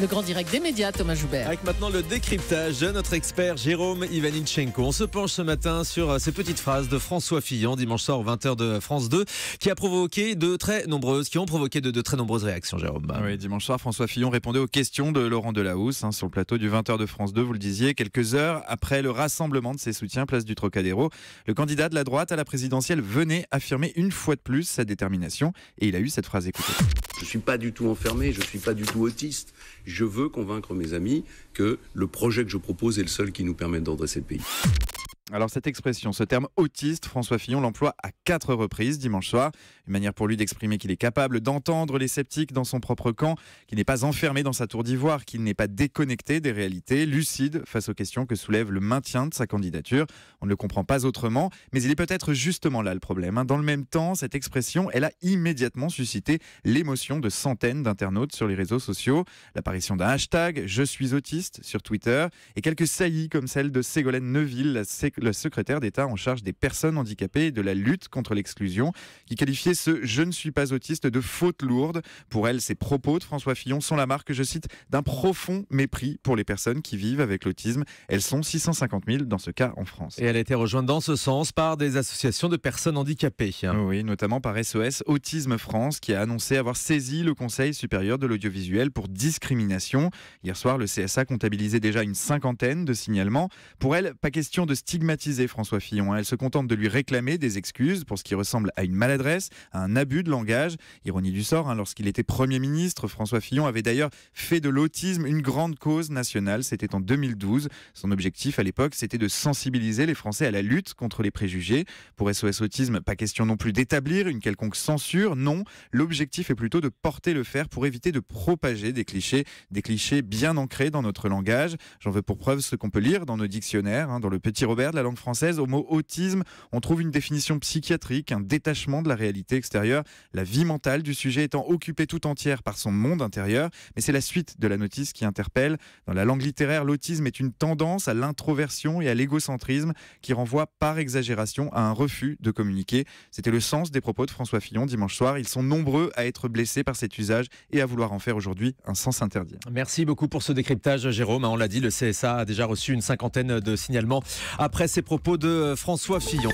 Le grand direct des médias, Thomas Joubert. Avec maintenant le décryptage de notre expert Jérôme Ivanichenko. On se penche ce matin sur euh, ces petites phrases de François Fillon, dimanche soir 20h de France 2, qui a provoqué de très nombreuses, qui ont provoqué de, très nombreuses réactions, Jérôme. Ah oui, dimanche soir, François Fillon répondait aux questions de Laurent Delahousse hein, sur le plateau du 20h de France 2, vous le disiez, quelques heures après le rassemblement de ses soutiens place du Trocadéro. Le candidat de la droite à la présidentielle venait affirmer une fois de plus sa détermination et il a eu cette phrase écoutée. Je ne suis pas du tout enfermé, je ne suis pas du tout autiste. Je veux convaincre mes amis que le projet que je propose est le seul qui nous permette d'endresser le pays. Alors cette expression, ce terme autiste, François Fillon l'emploie à quatre reprises dimanche soir, une manière pour lui d'exprimer qu'il est capable d'entendre les sceptiques dans son propre camp, qu'il n'est pas enfermé dans sa tour d'ivoire, qu'il n'est pas déconnecté des réalités, lucide face aux questions que soulève le maintien de sa candidature. On ne le comprend pas autrement, mais il est peut-être justement là le problème. Hein. Dans le même temps, cette expression, elle a immédiatement suscité l'émotion de centaines d'internautes sur les réseaux sociaux, l'apparition d'un hashtag Je suis autiste sur Twitter et quelques saillies comme celle de Ségolène Neuville, la le secrétaire d'État en charge des personnes handicapées et de la lutte contre l'exclusion, qui qualifiait ce Je ne suis pas autiste de faute lourde. Pour elle, ces propos de François Fillon sont la marque, je cite, d'un profond mépris pour les personnes qui vivent avec l'autisme. Elles sont 650 000 dans ce cas en France. Et elle a été rejointe dans ce sens par des associations de personnes handicapées. Oui, notamment par SOS Autisme France, qui a annoncé avoir saisi le Conseil supérieur de l'audiovisuel pour discrimination. Hier soir, le CSA comptabilisait déjà une cinquantaine de signalements. Pour elle, pas question de stigmatisation François Fillon. Hein. Elle se contente de lui réclamer des excuses pour ce qui ressemble à une maladresse, à un abus de langage. Ironie du sort, hein, lorsqu'il était Premier ministre, François Fillon avait d'ailleurs fait de l'autisme une grande cause nationale. C'était en 2012. Son objectif à l'époque, c'était de sensibiliser les Français à la lutte contre les préjugés. Pour SOS Autisme, pas question non plus d'établir une quelconque censure. Non, l'objectif est plutôt de porter le fer pour éviter de propager des clichés, des clichés bien ancrés dans notre langage. J'en veux pour preuve ce qu'on peut lire dans nos dictionnaires, hein, dans le Petit Robert de la langue française au mot autisme. On trouve une définition psychiatrique, un détachement de la réalité extérieure, la vie mentale du sujet étant occupée tout entière par son monde intérieur. Mais c'est la suite de la notice qui interpelle. Dans la langue littéraire, l'autisme est une tendance à l'introversion et à l'égocentrisme qui renvoie par exagération à un refus de communiquer. C'était le sens des propos de François Fillon dimanche soir. Ils sont nombreux à être blessés par cet usage et à vouloir en faire aujourd'hui un sens interdit. Merci beaucoup pour ce décryptage, Jérôme. Hein, on l'a dit, le CSA a déjà reçu une cinquantaine de signalements après après ces propos de François Fillon.